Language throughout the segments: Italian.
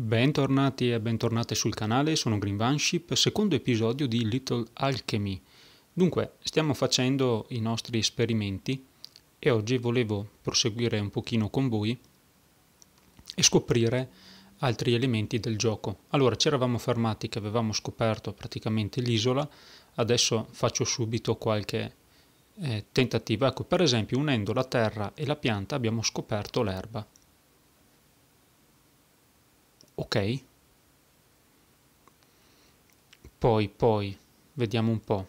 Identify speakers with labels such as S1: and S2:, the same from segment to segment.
S1: Bentornati e bentornate sul canale, sono Green Vanship, secondo episodio di Little Alchemy. Dunque, stiamo facendo i nostri esperimenti e oggi volevo proseguire un pochino con voi e scoprire altri elementi del gioco. Allora, ci eravamo fermati che avevamo scoperto praticamente l'isola, adesso faccio subito qualche eh, tentativo. Ecco, per esempio, unendo la terra e la pianta abbiamo scoperto l'erba ok poi poi vediamo un po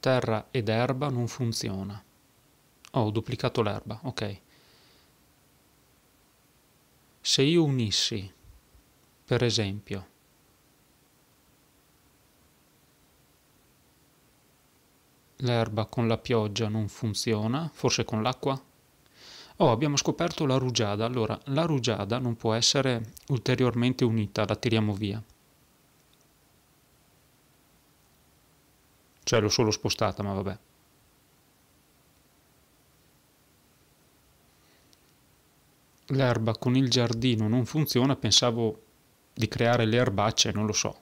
S1: terra ed erba non funziona oh, ho duplicato l'erba ok se io unissi per esempio l'erba con la pioggia non funziona forse con l'acqua Oh, abbiamo scoperto la rugiada. Allora, la rugiada non può essere ulteriormente unita, la tiriamo via. Cioè l'ho solo spostata, ma vabbè. L'erba con il giardino non funziona, pensavo di creare le erbacce, non lo so.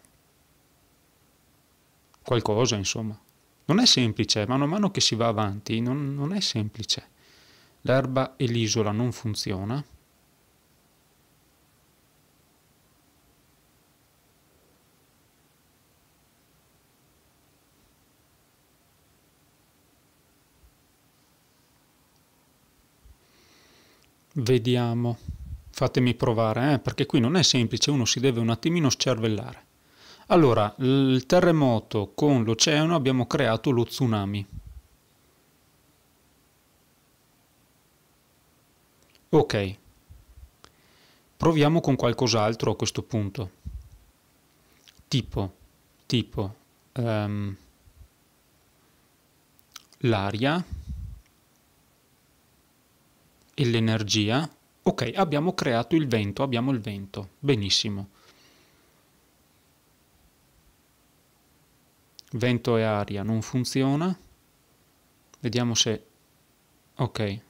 S1: Qualcosa, insomma. Non è semplice, mano a mano che si va avanti, non, non è semplice l'erba e l'isola non funziona, Vediamo. Fatemi provare, eh? perché qui non è semplice, uno si deve un attimino scervellare. Allora, il terremoto con l'oceano abbiamo creato lo tsunami. Ok, proviamo con qualcos'altro a questo punto. Tipo, tipo, um, l'aria e l'energia. Ok, abbiamo creato il vento, abbiamo il vento. Benissimo. Vento e aria non funziona. Vediamo se... Ok.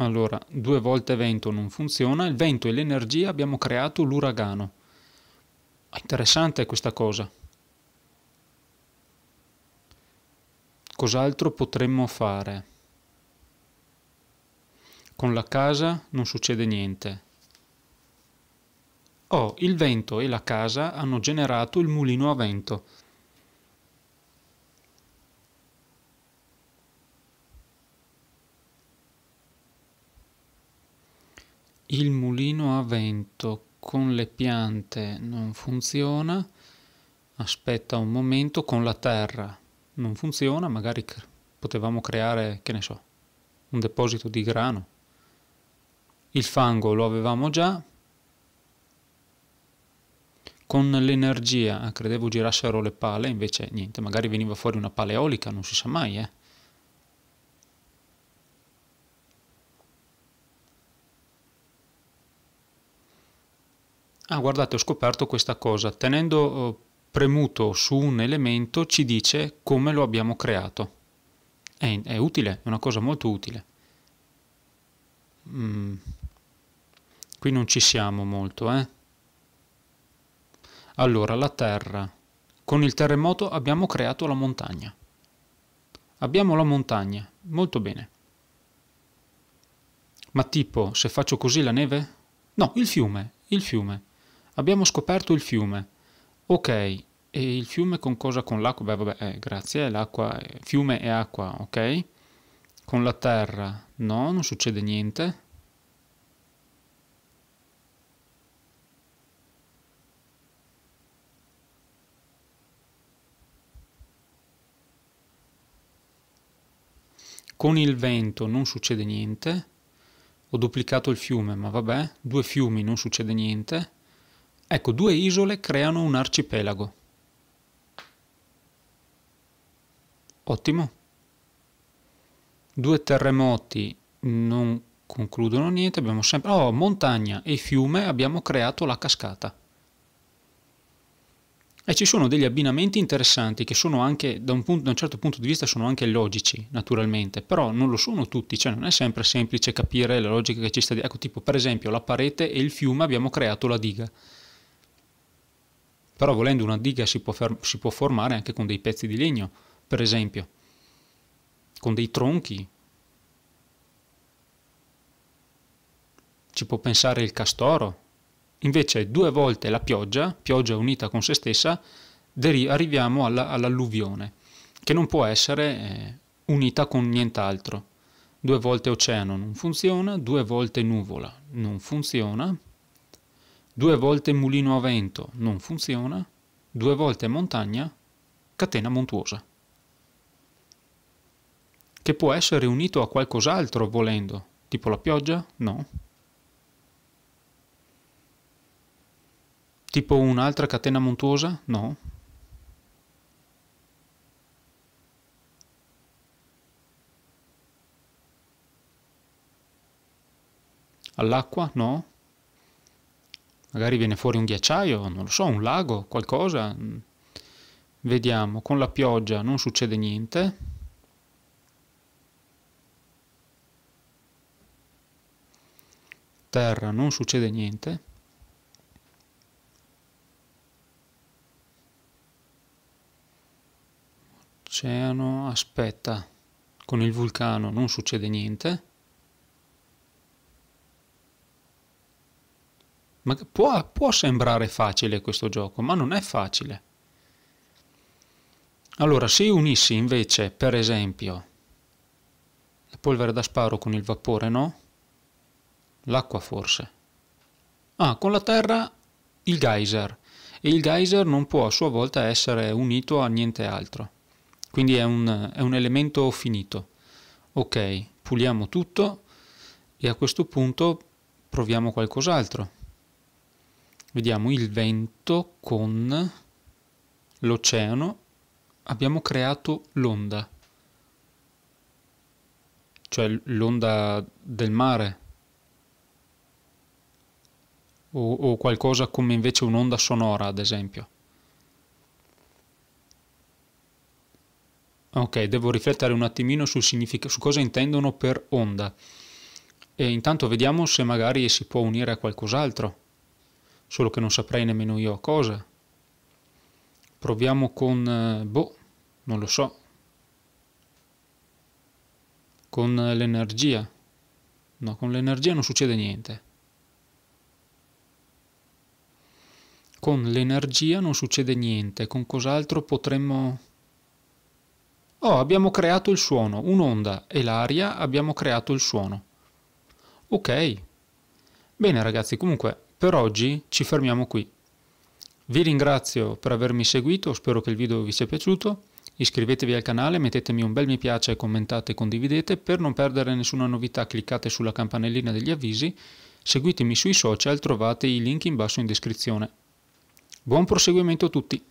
S1: Allora, due volte vento non funziona, il vento e l'energia abbiamo creato l'uragano. Interessante questa cosa. Cos'altro potremmo fare? Con la casa non succede niente. Oh, il vento e la casa hanno generato il mulino a vento. il mulino a vento con le piante non funziona, aspetta un momento con la terra, non funziona, magari potevamo creare, che ne so, un deposito di grano. Il fango lo avevamo già, con l'energia credevo girassero le pale, invece niente, magari veniva fuori una pale eolica, non si sa mai, eh. Ah, guardate, ho scoperto questa cosa. Tenendo eh, premuto su un elemento ci dice come lo abbiamo creato. È, è utile, è una cosa molto utile. Mm. Qui non ci siamo molto, eh? Allora, la terra. Con il terremoto abbiamo creato la montagna. Abbiamo la montagna, molto bene. Ma tipo, se faccio così la neve? No, il fiume, il fiume. Abbiamo scoperto il fiume. Ok, e il fiume con cosa? Con l'acqua? Beh, vabbè, eh, grazie, l'acqua, eh, fiume e acqua, ok? Con la terra? No, non succede niente. con il vento non succede niente, ho duplicato il fiume, ma vabbè, due fiumi non succede niente, Ecco, due isole creano un arcipelago. Ottimo. Due terremoti non concludono niente, abbiamo sempre... Oh, montagna e fiume, abbiamo creato la cascata. E ci sono degli abbinamenti interessanti che sono anche, da un, punto, da un, certo punto di vista, sono anche logici, naturalmente, però non lo sono tutti, cioè non è sempre semplice capire la logica che ci sta dietro. Ecco, tipo per esempio la parete e il fiume abbiamo creato la diga. Però volendo una diga si può, si può formare anche con dei pezzi di legno, per esempio, con dei tronchi, ci può pensare il castoro. Invece due volte la pioggia, pioggia unita con se stessa, arriviamo all'alluvione, che non può essere eh, unita con nient'altro. Due volte oceano non funziona, due volte nuvola non funziona, due volte mulino a vento non funziona, due volte montagna, catena montuosa. Che può essere unito a qualcos'altro volendo, tipo la pioggia? No. Tipo un'altra catena montuosa? No. All'acqua? No magari viene fuori un ghiacciaio, non lo so, un lago, qualcosa. Vediamo, con la pioggia non succede niente. Terra non succede niente. Oceano, aspetta, con il vulcano non succede niente. Ma può, può sembrare facile questo gioco, ma non è facile. Allora, se unissi invece, per esempio, la polvere da sparo con il vapore, no? L'acqua forse. Ah, con la terra il geyser. E il geyser non può a sua volta essere unito a niente altro. Quindi è un, è un elemento finito. Ok, puliamo tutto e a questo punto proviamo qualcos'altro. Vediamo il vento con l'oceano. Abbiamo creato l'onda, cioè l'onda del mare. O, o qualcosa come invece un'onda sonora, ad esempio. Ok, devo riflettere un attimino su, su, cosa intendono per onda. E intanto vediamo se magari si può unire a qualcos'altro solo che non saprei nemmeno io cosa. Proviamo con, eh, boh, non lo so, con l'energia. No, con l'energia non succede niente. Con l'energia non succede niente, con cos'altro potremmo... Oh, abbiamo creato il suono, un'onda e l'aria abbiamo creato il suono. Ok. Bene ragazzi, comunque per oggi ci fermiamo qui. Vi ringrazio per avermi seguito, spero che il video vi sia piaciuto. Iscrivetevi al canale, mettetemi un bel mi piace, commentate e condividete. Per non perdere nessuna novità cliccate sulla campanellina degli avvisi. Seguitemi sui social, trovate i link in basso in descrizione. Buon proseguimento a tutti!